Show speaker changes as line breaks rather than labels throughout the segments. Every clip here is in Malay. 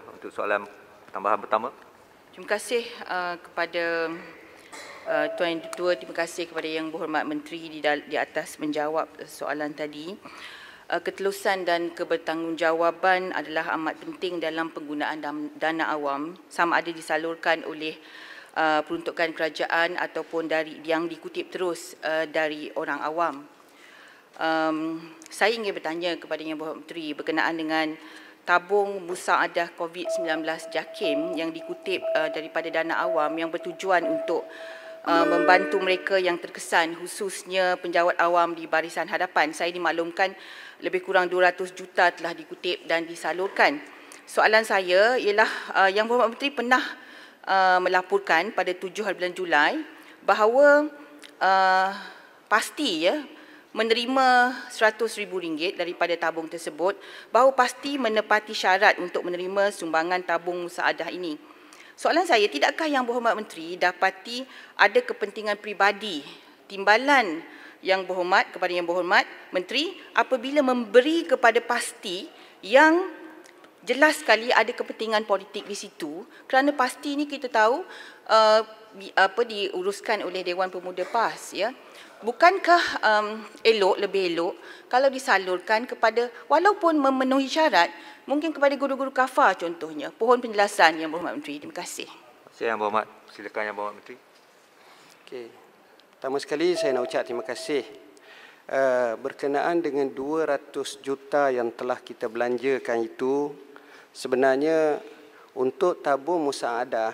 Khadijah untuk soalan tambahan pertama.
Terima kasih uh, kepada uh, Tuan Yang Ketua, terima kasih kepada Yang Berhormat Menteri di, di atas menjawab soalan tadi. Uh, ketelusan dan kebertanggungjawaban adalah amat penting dalam penggunaan dana awam sama ada disalurkan oleh uh, peruntukan kerajaan ataupun dari yang dikutip terus uh, dari orang awam. Um, saya ingin bertanya kepada Yang Berhormat Menteri berkenaan dengan tabung musa musaadah COVID-19 JAKIM yang dikutip uh, daripada dana awam yang bertujuan untuk Uh, membantu mereka yang terkesan khususnya penjawat awam di barisan hadapan. Saya dimaklumkan lebih kurang 200 juta telah dikutip dan disalurkan. Soalan saya ialah uh, yang Berhormat Menteri pernah uh, melaporkan pada 7 hari bulan Julai bahawa uh, pasti ya menerima RM100,000 daripada tabung tersebut baru pasti menepati syarat untuk menerima sumbangan tabung musaadah ini. Soalan saya, tidakkah Yang Berhormat Menteri dapati ada kepentingan pribadi timbalan Yang Berhormat kepada Yang Berhormat Menteri apabila memberi kepada pasti yang jelas sekali ada kepentingan politik di situ kerana pasti ini kita tahu uh, apa diuruskan oleh Dewan Pemuda PAS ya. Bukankah um, elok lebih elok kalau disalurkan kepada walaupun memenuhi syarat mungkin kepada guru-guru kafar contohnya. Pohon penjelasan yang berhormat menteri. Terima kasih.
Saya yang berhormat. Silakan yang berhormat menteri. Okey. Pertama sekali saya nak ucap terima kasih uh, berkenaan dengan 200 juta yang telah kita belanjakan itu sebenarnya untuk tabung musaadah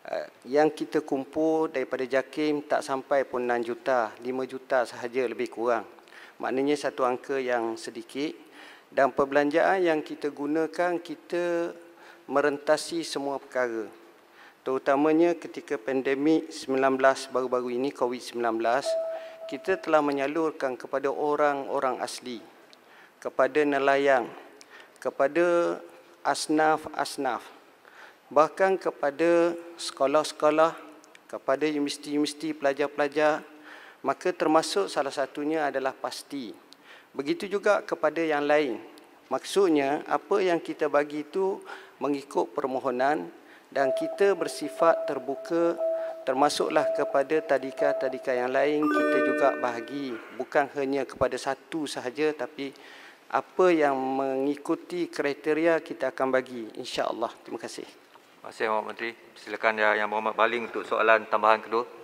Eh, yang kita kumpul daripada JAKIM tak sampai pun 6 juta, 5 juta sahaja lebih kurang. Maknanya satu angka yang sedikit dan perbelanjaan yang kita gunakan kita merentasi semua perkara. Terutamanya ketika pandemik 19 baru-baru ini COVID-19 kita telah menyalurkan kepada orang-orang asli, kepada nelayan, kepada asnaf-asnaf bahkan kepada sekolah-sekolah, kepada universiti-universiti, pelajar-pelajar, maka termasuk salah satunya adalah pasti. Begitu juga kepada yang lain. Maksudnya, apa yang kita bagi itu mengikut permohonan dan kita bersifat terbuka termasuklah kepada tadika-tadika yang lain kita juga bahagi bukan hanya kepada satu sahaja tapi apa yang mengikuti kriteria kita akan bagi
insya-Allah terima kasih
Terima kasih, Mohd Menteri. Silakan ya, Yang Mohd Baling untuk soalan tambahan kedua.